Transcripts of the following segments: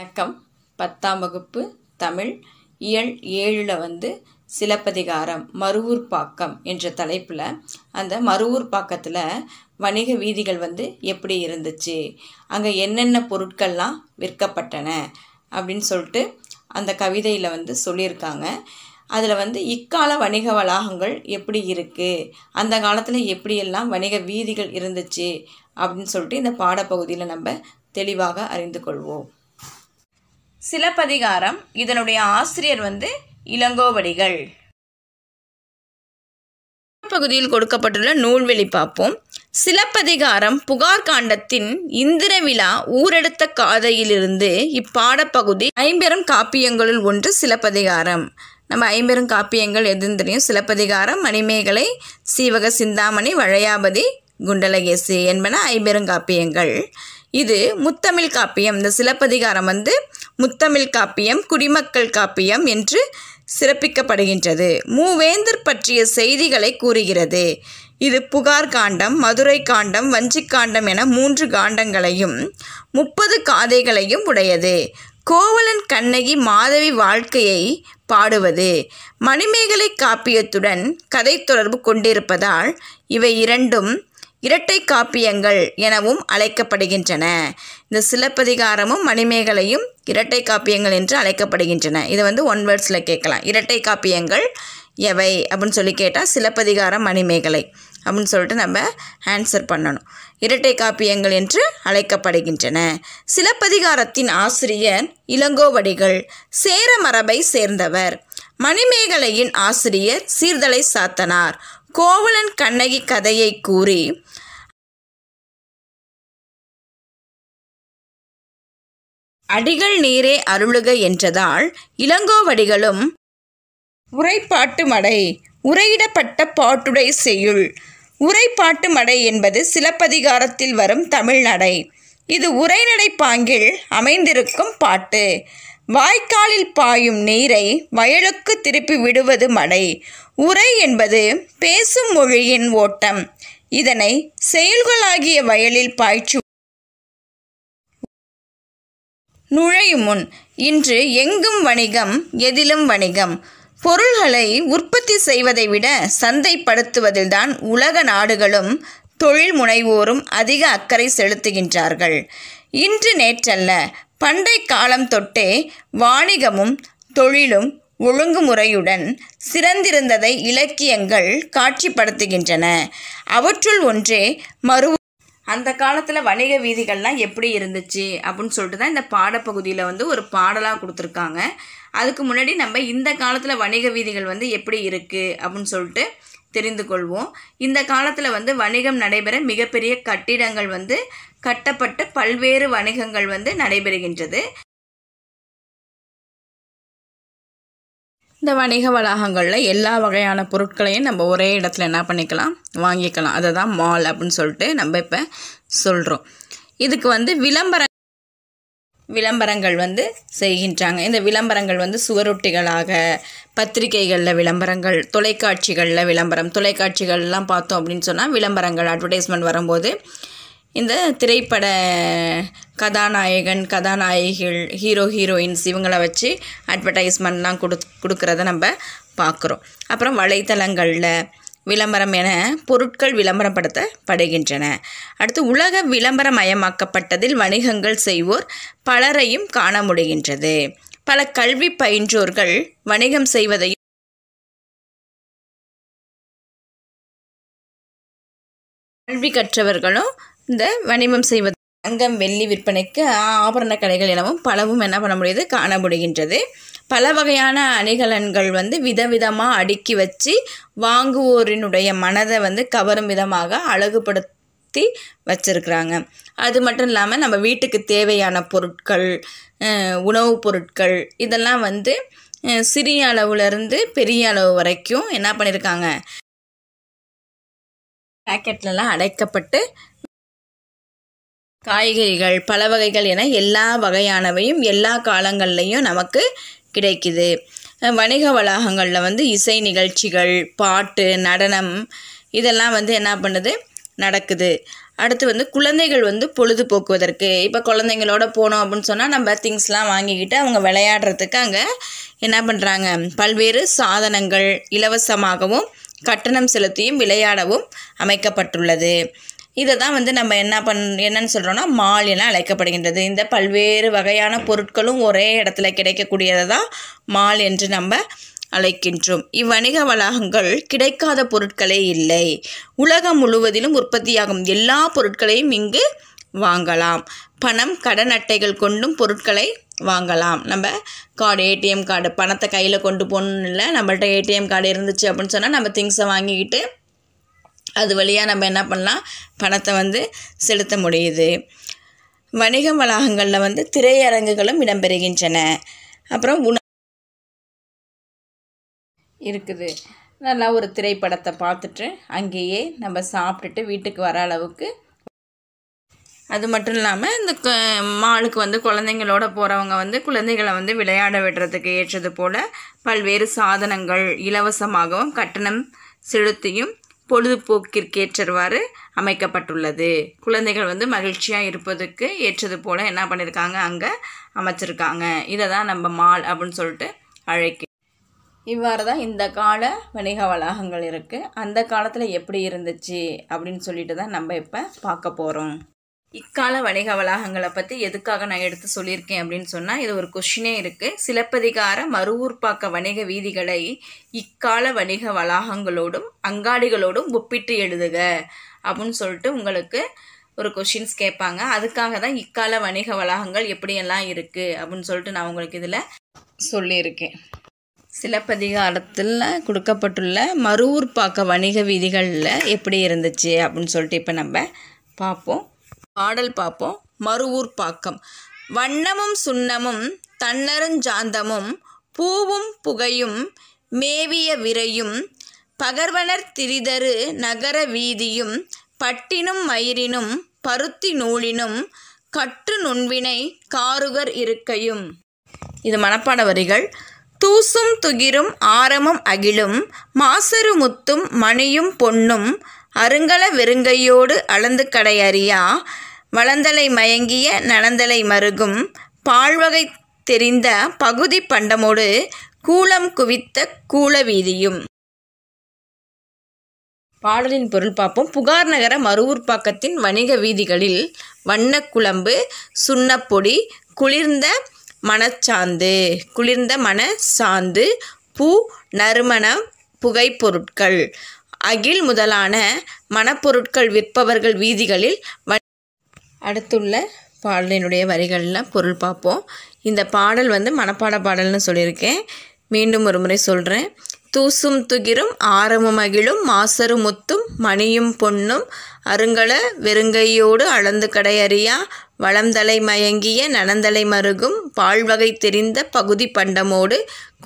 வணக்கம் பத்தாம் வகுப்பு தமிழ் இயல் ஏழில் வந்து சிலப்பதிகாரம் மருவூர் பாக்கம் என்ற தலைப்பில் அந்த மருவூர் பாக்கத்தில் வணிக வீதிகள் வந்து எப்படி இருந்துச்சு அங்கே என்னென்ன பொருட்கள்லாம் விற்கப்பட்டன அப்படின்னு சொல்லிட்டு அந்த கவிதையில் வந்து சொல்லியிருக்காங்க அதில் வந்து இக்கால வணிக வளாகங்கள் எப்படி இருக்குது அந்த காலத்தில் எப்படியெல்லாம் வணிக வீதிகள் இருந்துச்சு அப்படின்னு சொல்லிட்டு இந்த பாடப்பகுதியில் நம்ம தெளிவாக அறிந்து கொள்வோம் சிலப்பதிகாரம் இதனுடைய ஆசிரியர் வந்து இளங்கோவடிகள் பகுதியில் கொடுக்கப்பட்டுள்ள நூல்வெளி பார்ப்போம் சிலப்பதிகாரம் புகார் காண்டத்தின் இந்திர விழா ஊரெடுத்த காதையிலிருந்து இப்பாடப்பகுதி ஐம்பெரும் காப்பியங்களுள் ஒன்று சிலப்பதிகாரம் நம்ம ஐம்பெரும் காப்பியங்கள் எதுன்னு தெரியும் சிலப்பதிகாரம் மணிமேகலை சீவக சிந்தாமணி வளையாபதி குண்டலகேசி என்பன ஐம்பெருங்காப்பியங்கள் இது முத்தமிழ் காப்பியம் இந்த சிலப்பதிகாரம் வந்து முத்தமிழ் காப்பியம் குடிமக்கள் காப்பியம் என்று சிறப்பிக்கப்படுகின்றது மூவேந்தர் பற்றிய செய்திகளை கூறுகிறது இது புகார் காண்டம் மதுரை காண்டம் காண்டம் என மூன்று காண்டங்களையும் முப்பது காதைகளையும் உடையது கோவலன் கண்ணகி மாதவி வாழ்க்கையை பாடுவது மணிமேகலை காப்பியத்துடன் கதை தொடர்பு கொண்டிருப்பதால் இவை இரண்டும் இரட்டை காப்பியங்கள் எனவும் அழைக்கப்படுகின்றன இந்த சிலப்பதிகாரமும் மணிமேகலையும் இரட்டை காப்பியங்கள் என்று அழைக்கப்படுகின்றன இதை வந்து ஒன் வேர்ட்ஸில் கேட்கலாம் இரட்டை காப்பியங்கள் எவை அப்படின்னு சொல்லி கேட்டால் சிலப்பதிகாரம் மணிமேகலை அப்படின்னு சொல்லிட்டு நம்ம ஆன்சர் பண்ணணும் இரட்டை காப்பியங்கள் என்று அழைக்கப்படுகின்றன சிலப்பதிகாரத்தின் ஆசிரியர் இளங்கோவடிகள் சேர மரபை சேர்ந்தவர் மணிமேகலையின் ஆசிரியர் சீர்தலை சாத்தனார் கோவலன் கண்ணகி கதையை கூறி அடிகள் நீரே அருளுக என்றதால் இளங்கோவடிகளும் உரைப்பாட்டு மடை உரையிடப்பட்ட பாட்டுடை செய்யுள் உரைப்பாட்டு மடை என்பது சிலப்பதிகாரத்தில் வரும் தமிழ்நடை இது உரைநடை பாங்கில் அமைந்திருக்கும் பாட்டு வாய்க்காலில் பாயும் நீரை வயலுக்கு திருப்பி விடுவது மழை உரை என்பது பேசும் மொழியின் ஓட்டம் இதனை செயல்களாகிய வயலில் பாய்ச்சு நுழையும் முன் இன்று எங்கும் வணிகம் எதிலும் வணிகம் பொருள்களை உற்பத்தி செய்வதை விட சந்தைப்படுத்துவதில்தான் உலக நாடுகளும் தொழில் முனைவோரும் அதிக அக்கறை செலுத்துகின்றார்கள் இன்று நேற்றல்ல பண்டை காலம் தொட்டே வாணிகமும் தொழிலும் ஒழுங்குமுறையுடன் சிறந்திருந்ததை இலக்கியங்கள் காட்சிப்படுத்துகின்றன அவற்றுள் ஒன்றே மறு அந்த காலத்தில் வணிக வீதிகள்லாம் எப்படி இருந்துச்சு அப்படின்னு சொல்லிட்டு தான் இந்த பாடப்பகுதியில் வந்து ஒரு பாடலாக கொடுத்துருக்காங்க அதுக்கு முன்னாடி நம்ம இந்த காலத்தில் வணிக வீதிகள் வந்து எப்படி இருக்குது அப்படின்னு சொல்லிட்டு தெரிந்து கொள்வோம் இந்த காலத்தில் வந்து வணிகம் நடைபெற மிகப்பெரிய கட்டிடங்கள் வந்து கட்டப்பட்டு பல்வேறு வணிகங்கள் வந்து நடைபெறுகின்றது இந்த வணிக வளாகங்களில் எல்லா வகையான பொருட்களையும் நம்ம ஒரே இடத்துல என்ன பண்ணிக்கலாம் வாங்கிக்கலாம் அதை தான் மால் அப்படின்னு சொல்லிட்டு நம்ம இப்போ சொல்கிறோம் இதுக்கு வந்து விளம்பர விளம்பரங்கள் வந்து செய்கின்றாங்க இந்த விளம்பரங்கள் வந்து சுவரொட்டிகளாக பத்திரிகைகளில் விளம்பரங்கள் தொலைக்காட்சிகளில் விளம்பரம் தொலைக்காட்சிகள்லாம் பார்த்தோம் அப்படின்னு சொன்னால் விளம்பரங்கள் அட்வர்டைஸ்மெண்ட் வரும்போது இந்த திரைப்பட கதாநாயகன் கதாநாயகிகள் ஹீரோ ஹீரோயின்ஸ் இவங்களை வச்சு அட்வர்டைஸ்மெண்ட்லாம் கொடு கொடுக்குறத நம்ம பார்க்குறோம் அப்புறம் வலைத்தளங்களில் விளம்பரம் என பொருட்கள் விளம்பரப்படுத்தப்படுகின்றன அடுத்து உலக விளம்பரமயமாக்கப்பட்டதில் வணிகங்கள் செய்வோர் பலரையும் காண முடிகின்றது பல கல்வி பயின்றோர்கள் வணிகம் செய்வதையும் கல்வி கற்றவர்களும் இந்த வணிகம் செய்வது தங்கம் வெள்ளி விற்பனைக்கு ஆபரண கடைகள் எனவும் பலவும் என்ன பண்ண முடியுது காண முடிகின்றது பல வகையான அணிகலன்கள் வந்து விதவிதமாக அடுக்கி வச்சு வாங்குவோரினுடைய மனதை வந்து கவரும் விதமாக அழகுபடுத்தி வச்சுருக்குறாங்க அது மட்டும் இல்லாமல் நம்ம வீட்டுக்கு தேவையான பொருட்கள் உணவுப் பொருட்கள் இதெல்லாம் வந்து சிறிய அளவுலேருந்து பெரிய அளவு வரைக்கும் என்ன பண்ணியிருக்காங்க பேக்கெட்லலாம் அடைக்கப்பட்டு காய்கறிகள் பல வகைகள் என எல்லா வகையானவையும் எல்லா காலங்கள்லேயும் நமக்கு கிடைக்குது வணிக வளாகங்களில் வந்து இசை நிகழ்ச்சிகள் பாட்டு நடனம் இதெல்லாம் வந்து என்ன பண்ணுது நடக்குது அடுத்து வந்து குழந்தைகள் வந்து பொழுதுபோக்குவதற்கு இப்போ குழந்தைங்களோட போனோம் அப்படின்னு சொன்னால் நம்ம திங்ஸ்லாம் வாங்கிக்கிட்டு அவங்க விளையாடுறதுக்கு அங்கே என்ன பண்ணுறாங்க பல்வேறு சாதனங்கள் இலவசமாகவும் கட்டணம் செலுத்தியும் விளையாடவும் அமைக்கப்பட்டுள்ளது இதை தான் வந்து நம்ம என்ன பண் என்னன்னு சொல்கிறோன்னா மால் என அழைக்கப்படுகின்றது இந்த பல்வேறு வகையான பொருட்களும் ஒரே இடத்துல கிடைக்கக்கூடியதை தான் மால் என்று நம்ம அழைக்கின்றோம் இவ்வணிக வளாகங்கள் கிடைக்காத பொருட்களே இல்லை உலகம் முழுவதிலும் உற்பத்தியாகும் எல்லா பொருட்களையும் இங்கு வாங்கலாம் பணம் கடன் அட்டைகள் கொண்டும் பொருட்களை வாங்கலாம் நம்ம கார்டு ஏடிஎம் கார்டு பணத்தை கையில் கொண்டு போகணுன்னு இல்லை நம்மள்ட்ட ஏடிஎம் கார்டு இருந்துச்சு அப்படின்னு சொன்னால் நம்ம திங்ஸை வாங்கிக்கிட்டு அது வழியாக நம்ம என்ன பண்ணலாம் பணத்தை வந்து செலுத்த முடியுது வணிக வளாகங்களில் வந்து திரையரங்குகளும் இடம்பெறுகின்றன அப்புறம் உண இருக்குது நல்லா ஒரு திரைப்படத்தை பார்த்துட்டு அங்கேயே நம்ம சாப்பிட்டுட்டு வீட்டுக்கு வர அளவுக்கு அது மட்டும் இல்லாமல் இந்த மாலுக்கு வந்து குழந்தைங்களோட போகிறவங்க வந்து குழந்தைகளை வந்து விளையாட விடுறதுக்கு ஏற்றது போல் பல்வேறு சாதனங்கள் இலவசமாகவும் கட்டணம் செலுத்தியும் பொழுதுபோக்கிற்கேற்றவாறு அமைக்கப்பட்டுள்ளது குழந்தைகள் வந்து மகிழ்ச்சியாக இருப்பதுக்கு ஏற்றது போல் என்ன பண்ணியிருக்காங்க அங்கே அமைச்சிருக்காங்க இதை தான் நம்ம மால் அப்படின்னு சொல்லிட்டு அழைக்க இவ்வாறு தான் இந்த கால வணிக வளாகங்கள் இருக்குது அந்த காலத்தில் எப்படி இருந்துச்சு அப்படின்னு சொல்லிட்டு தான் நம்ம இப்போ பார்க்க போகிறோம் இக்கால வணிக வளாகங்களை பற்றி எதுக்காக நான் எடுத்து சொல்லியிருக்கேன் அப்படின்னு சொன்னால் இது ஒரு கொஷினே இருக்குது சிலப்பதிகார மறுவூர்ப்பாக்க வணிக வீதிகளை இக்கால வணிக வளாகங்களோடும் அங்காடிகளோடும் ஒப்பிட்டு எழுதுக அப்படின்னு சொல்லிட்டு உங்களுக்கு ஒரு கொஷின்ஸ் கேட்பாங்க அதுக்காக தான் இக்கால வணிக வளாகங்கள் எப்படியெல்லாம் இருக்குது அப்படின்னு சொல்லிட்டு நான் உங்களுக்கு இதில் சொல்லியிருக்கேன் சிலப்பதிகாரத்தில் கொடுக்கப்பட்டுள்ள மறுவூர்ப்பாக்க வணிக வீதிகளில் எப்படி இருந்துச்சு அப்படின்னு சொல்லிட்டு இப்போ நம்ம பார்ப்போம் பாடல் பார்ப்போம் மறுவூர் பாக்கம் வண்ணமும் சுண்ணமும் தன்னருஞ்சாந்தமும் பூவும் புகையும் மேவிய விரையும் பகர்வனர் திரிதரு நகர வீதியும் பட்டினும் மயிரினும் பருத்தி நூலினும் கற்று நுண்வினை காருகர் இருக்கையும் இது மனப்பாட வரிகள் தூசும் துகிரும் ஆரமும் அகிலும் மாசரு முத்தும் மணியும் பொன்னும் அருங்கல வெறுங்கையோடு அளந்து கடையறியா அறியா வளந்தலை மயங்கிய நலந்தலை மருகும் பாழ்வகை தெரிந்த பகுதி பண்டமோடு கூலம் குவித்த கூல வீதியும் பாடலின் பொருள் பார்ப்போம் புகார் நகர மருவூர் வணிக வீதிகளில் வண்ண குழம்பு சுண்ணப்பொடி குளிர்ந்த மனச்சாந்து குளிர்ந்த மன சாந்து பூ நறுமணம் புகைப்பொருட்கள் அகில் முதலான மணப்பொருட்கள் விற்பவர்கள் வீதிகளில் அடுத்துள்ள பாடலினுடைய வரிகள்லாம் பொருள் பார்ப்போம் இந்த பாடல் வந்து மனப்பாட பாடல்னு சொல்லியிருக்கேன் மீண்டும் ஒரு முறை சொல்கிறேன் தூசும் துகிரும் ஆரமும் அகிலும் மாசரு முத்தும் மணியும் பொண்ணும் அருங்கல வெறுங்கையோடு அளந்து கடையறியா வளந்தலை மயங்கிய நனந்தலை மருகும் பால்வகை தெரிந்த பகுதி பண்டமோடு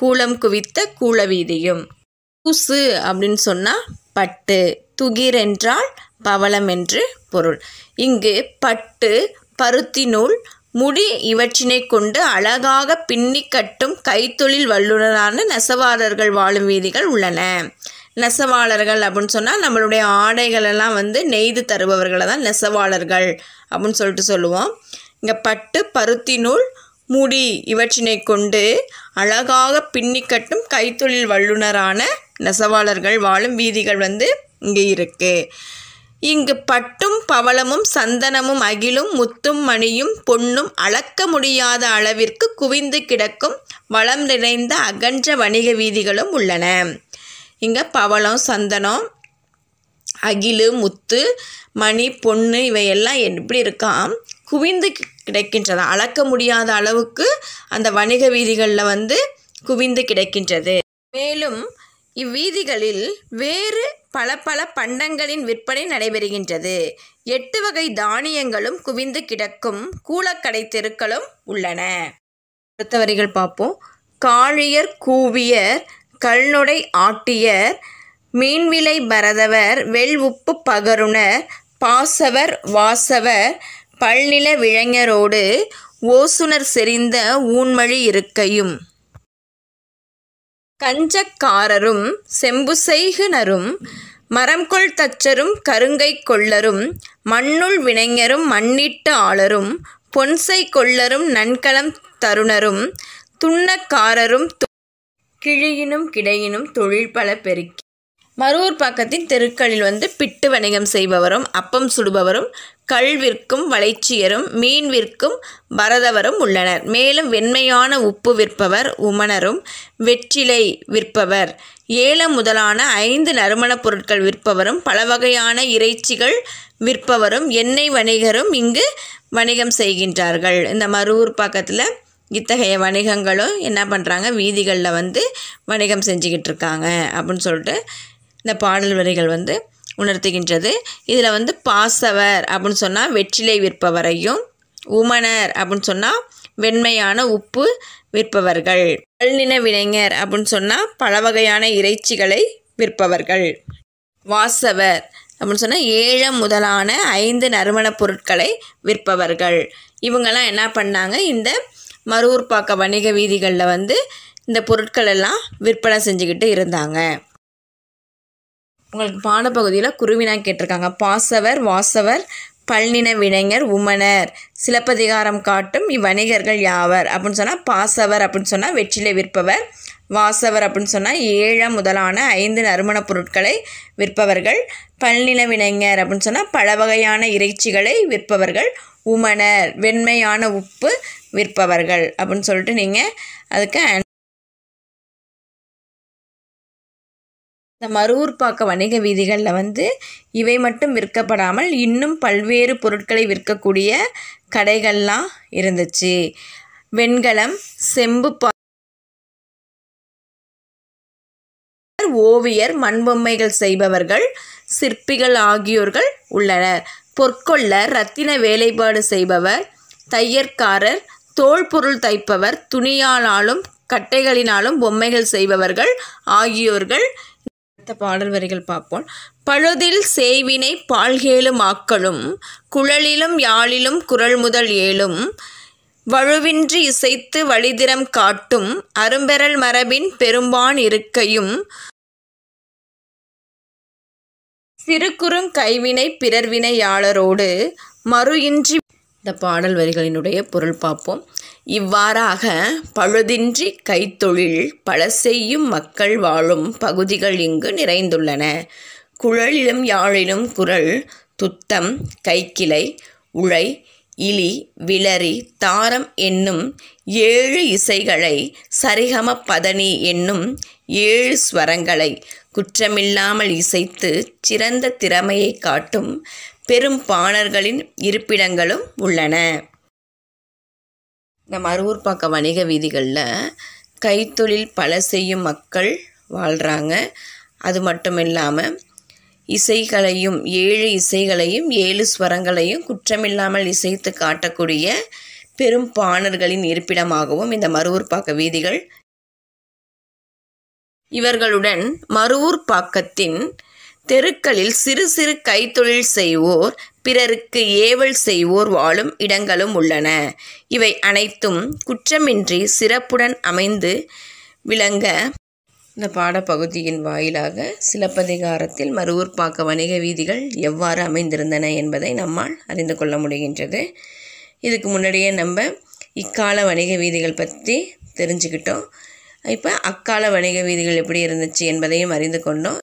கூலம் குவித்த கூளவீதியும் தூசு அப்படின்னு சொன்னால் பட்டு துகிர் என்றால் பவளம் என்று பொருள் இங்கு பட்டு பருத்தி நூல் முடி இவற்றினை கொண்டு அழகாக பின்னி கட்டும் கைத்தொழில் வல்லுநரான நெசவாளர்கள் வாழும் வீதிகள் உள்ளன நெசவாளர்கள் அப்படின்னு சொன்னால் நம்மளுடைய ஆடைகளெல்லாம் வந்து நெய்து தருபவர்களை தான் நெசவாளர்கள் அப்படின்னு சொல்லிட்டு சொல்லுவோம் இங்கே பட்டு பருத்தி நூல் முடி இவற்றினை கொண்டு அழகாக பின்னிக்கட்டும் கைத்தொழில் வல்லுநரான நெசவாளர்கள் வாழும் வீதிகள் வந்து இங்கே இருக்குது இங்கு பட்டும் பவளமும் சந்தனமும் அகிலும் முத்தும் மணியும் பொண்ணும் அளக்க முடியாத அளவிற்கு குவிந்து கிடக்கும் வளம் நிறைந்த அகன்ற வணிக வீதிகளும் உள்ளன இங்கே பவளம் சந்தனம் அகிலு முத்து மணி பொண்ணு இவையெல்லாம் எப்படி இருக்கான் குவிந்து கிடைக்கின்றது அளக்க முடியாத அளவுக்கு அந்த வணிக வீதிகளில் வந்து குவிந்து கிடைக்கின்றது மேலும் இவ்வீதிகளில் வேறு பல பல பண்டங்களின் விற்பனை நடைபெறுகின்றது எட்டு வகை தானியங்களும் குவிந்து கிடக்கும் கூலக்கடை தெருக்களும் உள்ளன அடுத்தவரிகள் பார்ப்போம் காழியர் கூவியர் கல்நொடை ஆட்டியர் மீன்விலை பரதவர் வெல் உப்பு பகருணர் பாசவர் வாசவர் பல்நில விளைஞரோடு ஓசுனர் செறிந்த ஊன்மழி இருக்கையும் கஞ்சக்காரரும் செம்புசெய்குனரும் மரம்கொள் தச்சரும் கருங்கை கொள்ளரும் மண்ணுள் வினைஞரும் மண்ணிட்டு ஆளரும் பொன்சை கொள்ளரும் நன்கலம் தருணரும் துண்ணக்காரரும் கிழியினும் கிடையினும் தொழில் பல பெருக்கி மறுவூர் பக்கத்தின் தெருக்களில் வந்து பிட்டு வணிகம் செய்பவரும் அப்பம் சுடுபவரும் கள் வளைச்சியரும் மீன் விற்கும் பரதவரும் உள்ளனர் மேலும் வெண்மையான உப்பு விற்பவர் உமணரும் வெற்றிலை விற்பவர் ஏலம் முதலான ஐந்து நறுமணப் பொருட்கள் விற்பவரும் பல வகையான இறைச்சிகள் விற்பவரும் எண்ணெய் வணிகரும் இங்கு வணிகம் செய்கின்றார்கள் இந்த மருவூர் பக்கத்தில் இத்தகைய வணிகங்களும் என்ன பண்ணுறாங்க வீதிகளில் வந்து வணிகம் செஞ்சுக்கிட்டு இருக்காங்க அப்படின்னு சொல்லிட்டு இந்த பாடல் வரிகள் வந்து உணர்த்துகின்றது இதில் வந்து பாசவர் அப்படின்னு சொன்னால் வெற்றிலை விற்பவரையும் உமனர் அப்படின்னு சொன்னால் வெண்மையான உப்பு விற்பவர்கள் பல்நின விளைஞர் அப்படின்னு சொன்னால் பல வகையான இறைச்சிகளை விற்பவர்கள் வாசவர் அப்படின்னு சொன்னால் ஏழம் முதலான ஐந்து நறுமணப் பொருட்களை விற்பவர்கள் இவங்கெல்லாம் என்ன பண்ணாங்க இந்த மறுவூர்பாக்க வணிக வீதிகளில் வந்து இந்த பொருட்களெல்லாம் விற்பனை செஞ்சுக்கிட்டு இருந்தாங்க உங்களுக்கு பாடப்பகுதியில் குருவினா கேட்டிருக்காங்க பாசவர் வாசவர் பல்லின வினைஞர் உமனர் சிலப்பதிகாரம் காட்டும் இவ்வணிகர்கள் யாவர் அப்படின்னு சொன்னால் பாசவர் அப்படின்னு சொன்னால் வெற்றிலை விற்பவர் வாசவர் அப்படின்னு சொன்னால் ஏழாம் முதலான ஐந்து நறுமணப் பொருட்களை விற்பவர்கள் பல்நில வினைஞர் அப்படின்னு சொன்னால் பல வகையான இறைச்சிகளை விற்பவர்கள் உமனர் வெண்மையான உப்பு விற்பவர்கள் அப்படின்னு சொல்லிட்டு நீங்கள் அதுக்கு இந்த மருவூர்பாக்க வணிக வீதிகளில் வந்து இவை மட்டும் விற்கப்படாமல் இன்னும் பல்வேறு பொருட்களை விற்கக்கூடிய கடைகள்லாம் இருந்துச்சு வெண்கலம் செம்பு ஓவியர் மண்பொம்மைகள் செய்பவர்கள் சிற்பிகள் ஆகியோர்கள் உள்ளனர் பொற்கொள்ள ரத்தின வேலைப்பாடு செய்பவர் தையற்காரர் தோல் பொருள் தைப்பவர் துணியாலும் கட்டைகளினாலும் பொம்மைகள் செய்பவர்கள் ஆகியோர்கள் அடுத்த பாடல் வரிகள் பார்ப்போம் பழுதில் சேவினை பால்கேளும் ஆக்களும் குழலிலும் யாழிலும் குரல் முதல் ஏழும் வழுவின்றி இசைத்து வழிதிறம் காட்டும் அரும்பெறல் மரபின் பெரும்பான் இருக்கையும் சிறு குறும் கைவினை பிறர்வினையாளரோடு மறு இன்றி இந்த பாடல் வரிகளினுடைய பொருள் பார்ப்போம் இவ்வாறாக பழுதின்றி கைத்தொழில் பல செய்யும் மக்கள் வாழும் பகுதிகள் இங்கு நிறைந்துள்ளன குழலிலும் யாழிலும் குரல் துத்தம் கைக்கிளை உழை இலி விளரி தாரம் என்னும் ஏழு இசைகளை சரிகம பதனி என்னும் ஏழு ஸ்வரங்களை குற்றமில்லாமல் இசைத்து சிறந்த திறமையை காட்டும் பெரும் பாணர்களின் இருப்பிடங்களும் உள்ளன இந்த அரூர் பக்க வணிக வீதிகளில் கைத்தொழில் பல செய்யும் மக்கள் வாழ்கிறாங்க அது மட்டும் இல்லாமல் இசைகளையும் ஏழு இசைகளையும் ஏழு ஸ்வரங்களையும் குற்றமில்லாமல் இசைத்து காட்டக்கூடிய பெரும் பாணர்களின் இருப்பிடமாகவும் இந்த மருவூர் பாக்க வீதிகள் இவர்களுடன் மருவூர் பாக்கத்தின் தெருக்களில் சிறு சிறு கைத்தொழில் செய்வோர் பிறருக்கு ஏவல் செய்வோர் வாழும் இடங்களும் உள்ளன இவை அனைத்தும் குற்றமின்றி சிறப்புடன் அமைந்து விளங்க இந்த பாடப்பகுதியின் வாயிலாக சிலப்பதிகாரத்தில் மறுவூர்பாக்க வணிக வீதிகள் எவ்வாறு அமைந்திருந்தன என்பதை நம்மால் அறிந்து கொள்ள முடிகின்றது இதுக்கு முன்னாடியே நம்ம இக்கால வணிக வீதிகள் பற்றி தெரிஞ்சுக்கிட்டோம் இப்போ அக்கால வணிக வீதிகள் எப்படி இருந்துச்சு என்பதையும் அறிந்து கொண்டோம்